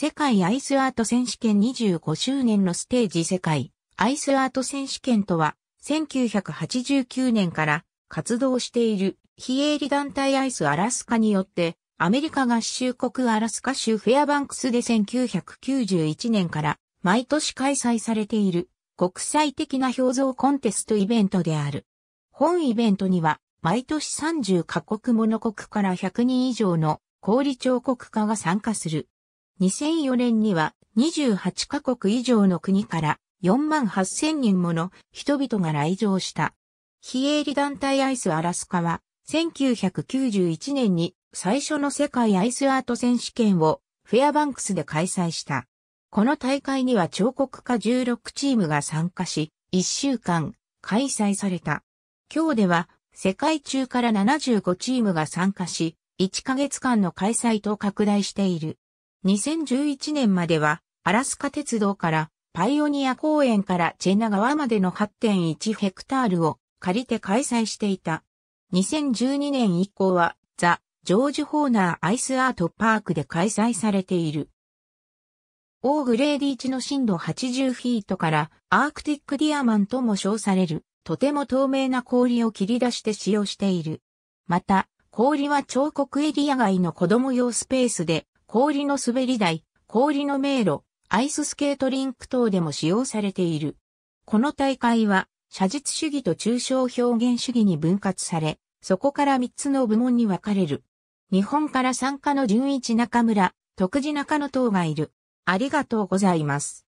世界アイスアート選手権25周年のステージ世界アイスアート選手権とは、1989年から活動している非営利団体アイスアラスカによって、アメリカ合衆国アラスカ州フェアバンクスで1991年から毎年開催されている国際的な表像コンテストイベントである。本イベントには毎年30カ国もの国から100人以上の氷彫刻家が参加する。2004年には28カ国以上の国から4万8000人もの人々が来場した。非営利団体アイスアラスカは1991年に最初の世界アイスアート選手権をフェアバンクスで開催した。この大会には彫刻家16チームが参加し、1週間開催された。今日では世界中から75チームが参加し、1ヶ月間の開催と拡大している。2011年までは、アラスカ鉄道から、パイオニア公園からチェナ川までの8.1ヘクタールを借りて開催していた。2012年以降は、ザ・ジョージ・ホーナー・アイス・アート・パークで開催されている。オーグレーディ地の深度80フィートからアークティック・ディアマンとも称される、とても透明な氷を切り出して使用している。また、氷は彫刻エリア外の子供用スペースで氷の滑り台、氷の迷路、アイススケートリンク等でも使用されている。この大会は、写実主義と抽象表現主義に分割され、そこから3つの部門に分かれる。日本から参加の純一中村、徳次中野等がいる。ありがとうございます。